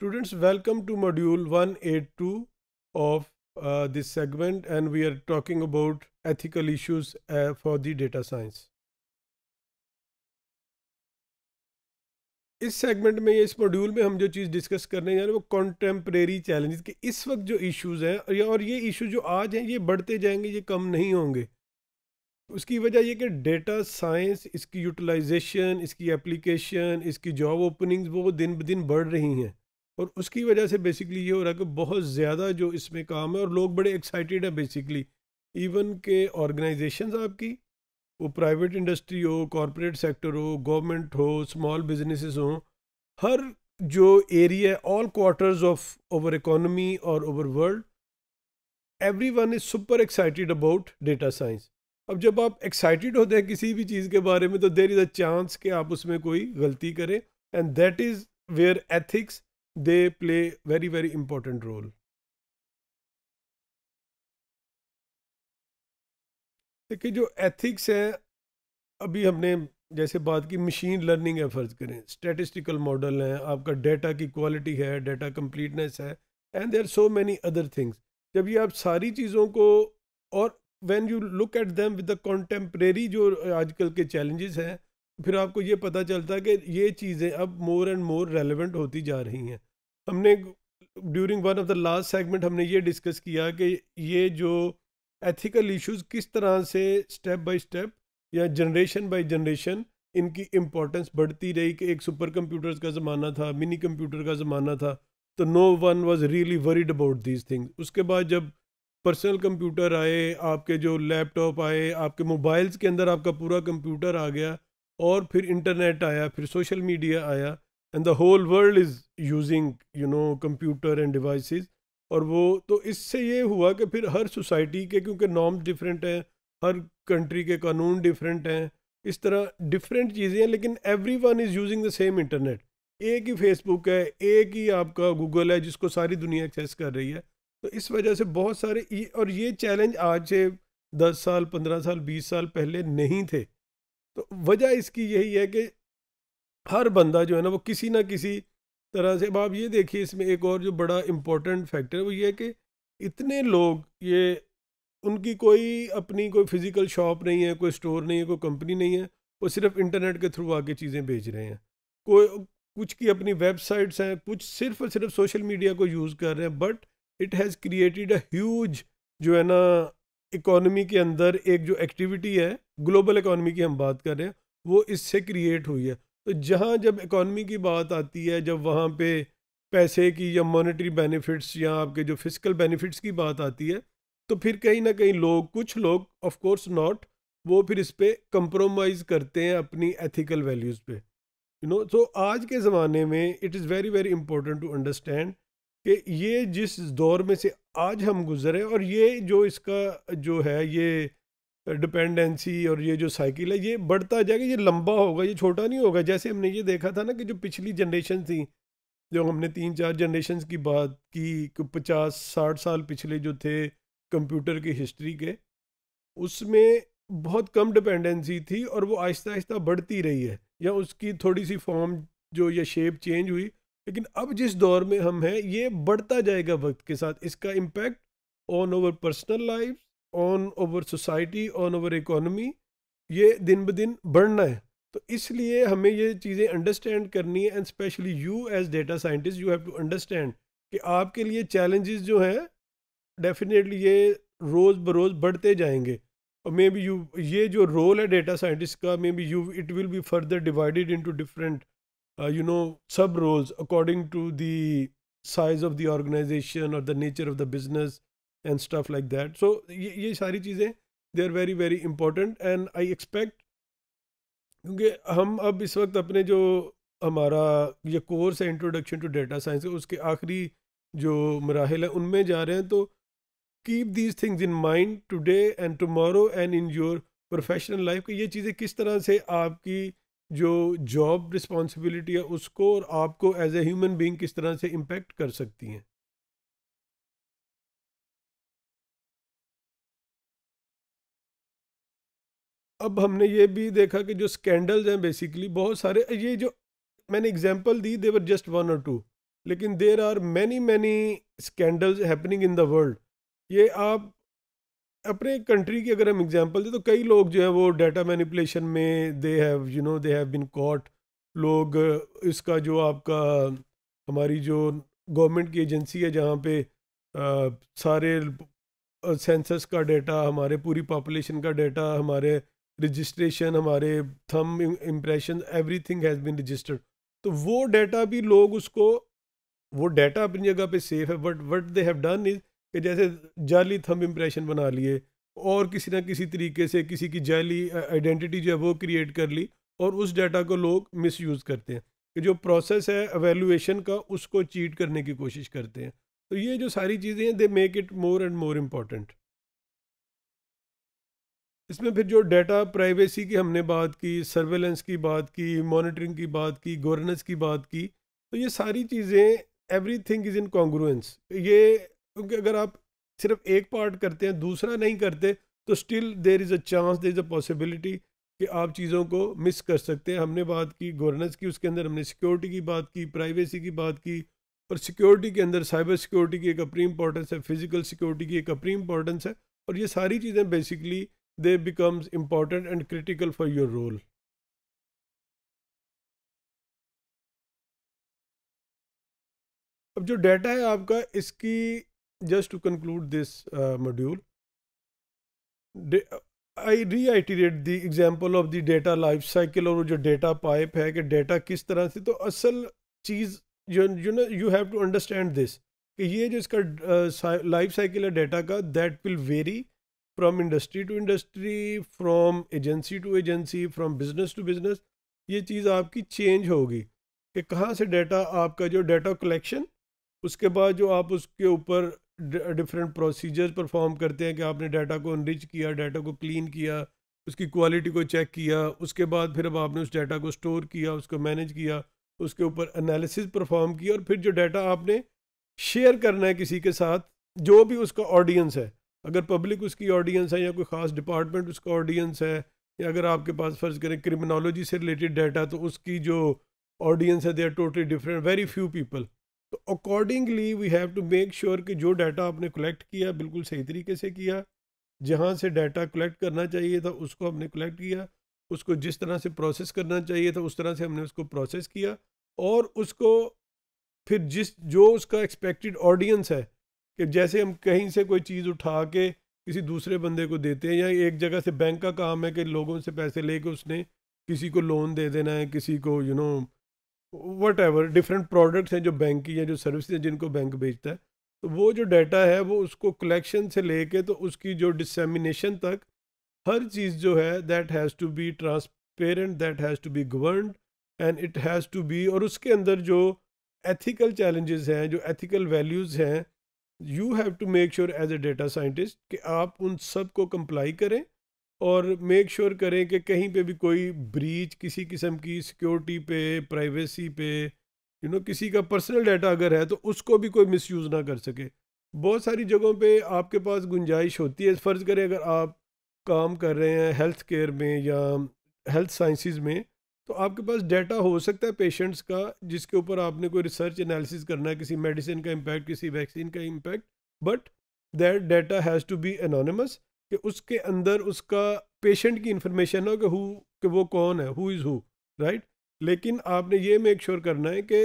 Students, welcome to module 182 of uh, this segment and we are talking about ethical issues uh, for the data science. इस segment में इस module में हम जो चीज़ discuss करने जा रहे हैं वो कॉन्टेम्प्रेरी चैलेंज के इस वक्त जो इश्यूज हैं और ये इशू जो आज हैं ये बढ़ते जाएंगे ये कम नहीं होंगे उसकी वजह ये कि डेटा साइंस इसकी यूटिलाइजेशन इसकी एप्लीकेशन इसकी जॉब ओपनिंग्स वो दिन ब दिन बढ़ रही हैं और उसकी वजह से बेसिकली ये हो रहा है कि बहुत ज़्यादा जो इसमें काम है और लोग बड़े एक्साइटेड हैं बेसिकली इवन के ऑर्गेनाइजेशन आपकी वो प्राइवेट इंडस्ट्री हो कॉरपोरेट सेक्टर हो गवर्नमेंट हो स्मॉल बिजनेसेस हो हर जो area all quarters of our economy और our world every one is super excited about data science अब जब आप एक्साइटेड होते हैं किसी भी चीज़ के बारे में तो देर इज़ अ चांस कि आप उसमें कोई गलती करें and that is where ethics they play very very important role देखिए जो एथिक्स है अभी हमने जैसे बात की मशीन लर्निंग है फ़र्ज़ करें स्टेटिस्टिकल मॉडल हैं आपका डाटा की क्वालिटी है डाटा कंप्लीटनेस है and there so many other things जब ये आप सारी चीज़ों को और when you look at them with the contemporary जो आजकल के चैलेंजेस हैं फिर आपको ये पता चलता कि ये चीज़ें अब मोर एंड मोर रेलिवेंट होती जा रही हैं हमने during one of the last segment हमने ये डिस्कस किया कि ये जो एथिकल इश्यूज किस तरह से स्टेप बाय स्टेप या जनरेशन बाय जनरेशन इनकी इम्पोर्टेंस बढ़ती रही कि एक सुपर कंप्यूटर्स का ज़माना था मिनी कंप्यूटर का ज़माना था तो no one was really worried about these things उसके बाद जब पर्सनल कंप्यूटर आए आपके जो लैपटॉप आए आपके मोबाइल्स के अंदर आपका पूरा कंप्यूटर आ गया और फिर इंटरनेट आया फिर सोशल मीडिया आया and the whole world is using you know computer and devices और वो तो इससे ये हुआ कि फिर हर सोसाइटी के क्योंकि नॉर्म्स डिफरेंट हैं हर कंट्री के कानून डिफरेंट हैं इस तरह डिफरेंट चीज़ें हैं लेकिन every one is using the same internet एक ही फेसबुक है एक ही आपका गूगल है जिसको सारी दुनिया एक्सेस कर रही है तो इस वजह से बहुत सारे और ये चैलेंज आज से दस साल पंद्रह साल बीस साल पहले नहीं थे तो वजह इसकी यही है कि हर बंदा जो है ना वो किसी ना किसी तरह से अब आप ये देखिए इसमें एक और जो बड़ा इम्पोर्टेंट फैक्टर है वो ये है कि इतने लोग ये उनकी कोई अपनी कोई फिज़िकल शॉप नहीं है कोई स्टोर नहीं है कोई कंपनी नहीं है वो सिर्फ इंटरनेट के थ्रू आके चीज़ें बेच रहे हैं कोई कुछ की अपनी वेबसाइट्स हैं कुछ सिर्फ और सिर्फ सोशल मीडिया को यूज़ कर रहे हैं but it has created a huge जो है ना इकोनॉमी के अंदर एक जो एक्टिविटी है ग्लोबल इकोनॉमी की हम बात कर रहे हैं वो इससे क्रिएट हुई है तो जहाँ जब इकोनॉमी की बात आती है जब वहाँ पे पैसे की या मॉनेटरी बेनिफिट्स या आपके जो फिजिकल बेनिफिट्स की बात आती है तो फिर कहीं ना कहीं लोग कुछ लोग ऑफ कोर्स नॉट वो फिर इस पर कंप्रोमाइज़ करते हैं अपनी एथिकल वैल्यूज़ पे यू नो सो आज के ज़माने में it is very very important to understand कि ये जिस दौर में से आज हम गुजरे और ये जो इसका जो है ये डिपेंडेंसी और ये जो साइकिल है ये बढ़ता जाएगा ये लंबा होगा ये छोटा नहीं होगा जैसे हमने ये देखा था ना कि जो पिछली जनरेशन थी जो हमने तीन चार जनरेशन की बात की पचास साठ साल पिछले जो थे कंप्यूटर की हिस्ट्री के उसमें बहुत कम डिपेंडेंसी थी और वो आहिस्ता आहिस्ता बढ़ती रही है या उसकी थोड़ी सी फॉर्म जो या शेप चेंज हुई लेकिन अब जिस दौर में हम हैं ये बढ़ता जाएगा वक्त के साथ इसका impact on our personal life on our society on our economy ये दिन ब दिन बढ़ना है तो इसलिए हमें ये चीज़ें अंडरस्टैंड करनी है and specially you as data scientist you have to understand कि आपके लिए चैलेंजेस जो हैं डेफिनेटली ये रोज़ बरोज़ बढ़ते जाएंगे और मे बी यू ये जो रोल है डेटा साइंटिस्ट का may be you it will be further divided into different uh, you know sub roles according to the size of the organization or the nature of the business and stuff like that so ये ये सारी चीज़ें they are very very important and I expect क्योंकि हम अब इस वक्त अपने जो हमारा ये कोर्स है इंट्रोडक्शन टू डेटा साइंस उसके आखिरी जो मराहल है उनमें जा रहे हैं तो keep these things in mind today and tomorrow and in your professional life कि ये चीज़ें किस तरह से आपकी जो जॉब रिस्पॉन्सिबिलिटी है उसको और आपको एज ए ह्यूमन बींग किस तरह से इम्पेक्ट कर सकती हैं अब हमने ये भी देखा कि जो स्कैंडल्स हैं बेसिकली बहुत सारे ये जो मैंने एग्जांपल दी देवर जस्ट वन और टू लेकिन there are many many scandals happening in the world ये आप अपने कंट्री की अगर हम एग्जांपल दें तो कई लोग जो है वो डाटा मैनिपुलेशन में they have you know they have been caught लोग इसका जो आपका हमारी जो गवर्नमेंट की एजेंसी है जहाँ पे आ, सारे सेंसस का डाटा हमारे पूरी पॉपुलेशन का डाटा हमारे रजिस्ट्रेशन हमारे thumb impression everything has been registered तो वो डाटा भी लोग उसको वो डाटा अपनी जगह पे सेफ है but what they have done is कि जैसे जाली थम इम्प्रेशन बना लिए और किसी ना किसी तरीके से किसी की जाली आइडेंटिटी जो है वो क्रिएट कर ली और उस डाटा को लोग मिसयूज़ करते हैं कि जो प्रोसेस है एवेलुएशन का उसको चीट करने की कोशिश करते हैं तो ये जो सारी चीज़ें हैं they make it more and more important इसमें फिर जो डाटा प्राइवेसी की हमने बात की सर्वेलेंस की बात की मॉनिटरिंग की बात की गवर्नेंस की बात की तो ये सारी चीज़ें every thing is in congruence ये क्योंकि अगर आप सिर्फ एक पार्ट करते हैं दूसरा नहीं करते तो still there is a chance there is a possibility कि आप चीज़ों को मिस कर सकते हैं हमने बात की गवर्नेंस की उसके अंदर हमने सिक्योरिटी की बात की प्राइवेसी की बात की और सिक्योरिटी के अंदर साइबर सिक्योरिटी की एक अपनी इंपॉर्टेंस है फिजिकल सिक्योरिटी की एक अपनी इंपॉर्टेंस है और ये सारी चीज़ें basically they becomes important and critical for your role अब जो डाटा है आपका इसकी just to conclude this uh, module, I reiterate the example of the data life cycle और जो डेटा पाइप है कि डेटा किस तरह से तो असल चीज़ you you know you have to understand this कि ये जो इसका लाइफ uh, साइकिल है डेटा का that will vary from industry to industry from agency to agency from business to business ये चीज़ आपकी चेंज होगी कि कहाँ से डेटा आपका जो डेटा कलेक्शन उसके बाद जो आप उसके ऊपर डिफरेंट प्रोसीजर्स परफॉर्म करते हैं कि आपने डाटा को अनरिच किया डाटा को क्लीन किया उसकी क्वालिटी को चेक किया उसके बाद फिर अब आपने उस डाटा को स्टोर किया उसको मैनेज किया उसके ऊपर एनालिसिस परफॉर्म किया और फिर जो डाटा आपने शेयर करना है किसी के साथ जो भी उसका ऑडियंस है अगर पब्लिक उसकी ऑडियंस है या कोई ख़ास डिपार्टमेंट उसका ऑडियंस है या अगर आपके पास फ़र्ज़ करें क्रिमिनोलॉजी से रिलेटेड डाटा तो उसकी जो ऑडियंस है they are totally different very few people तो accordingly we have to make sure कि जो डाटा आपने कलेक्ट किया बिल्कुल सही तरीके से किया जहाँ से डाटा कलेक्ट करना चाहिए था उसको हमने कलेक्ट किया उसको जिस तरह से प्रोसेस करना चाहिए था उस तरह से हमने उसको प्रोसेस किया और उसको फिर जिस जो उसका एक्सपेक्टेड ऑडियंस है कि जैसे हम कहीं से कोई चीज़ उठा के किसी दूसरे बंदे को देते हैं या एक जगह से बैंक का काम है कि लोगों से पैसे ले उसने किसी को लोन दे देना है किसी को you you know know, whatever different products हैं जो बैंक की या जो सर्विस हैं जिनको बैंक बेचता है तो वो जो डाटा है वो उसको कलेक्शन से लेके तो उसकी जो डिसमिनेशन तक हर चीज़ जो है that has to be transparent that has to be govern and it has to be और उसके अंदर जो एथिकल चैलेंजेस हैं जो एथिकल वैल्यूज़ हैं you have to make sure as a data scientist कि आप उन सब को कंप्लाई करें और मेक श्योर sure करें कि कहीं पे भी कोई ब्रीच किसी किस्म की सिक्योरिटी पे प्राइवेसी पे यू नो किसी का पर्सनल डाटा अगर है तो उसको भी कोई मिसयूज़ ना कर सके बहुत सारी जगहों पे आपके पास गुंजाइश होती है फ़र्ज़ करें अगर आप काम कर रहे हैं हेल्थ केयर में या हेल्थ साइंसिस में तो आपके पास डाटा हो सकता है पेशेंट्स का जिसके ऊपर आपने कोई रिसर्च एनालिसिस करना है किसी मेडिसिन का इम्पैक्ट किसी वैक्सीन का impact but that data has to be anonymous कि उसके अंदर उसका पेशेंट की इंफॉर्मेशन हो कि हु कि वो कौन है हु इज़ हु राइट लेकिन आपने ये मेक श्योर sure करना है कि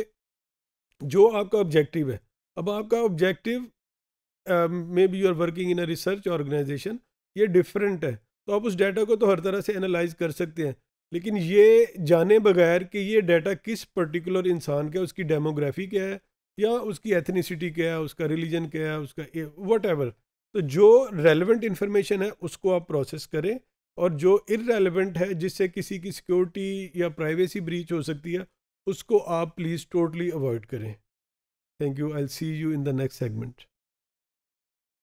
जो आपका ऑब्जेक्टिव है अब आपका objective may be you are working in a research organization ये डिफरेंट है तो आप उस डाटा को तो हर तरह से एनालाइज कर सकते हैं लेकिन ये जाने बगैर कि ये डाटा किस पर्टिकुलर इंसान का उसकी डेमोग्राफी क्या है या उसकी एथनिसिटी क्या है उसका रिलीजन क्या है उसका वट एवर तो जो रेलिवेंट इन्फॉर्मेशन है उसको आप प्रोसेस करें और जो इरेलीवेंट है जिससे किसी की सिक्योरिटी या प्राइवेसी ब्रीच हो सकती है उसको आप प्लीज़ टोटली अवॉइड करें thank you I see you in the next segment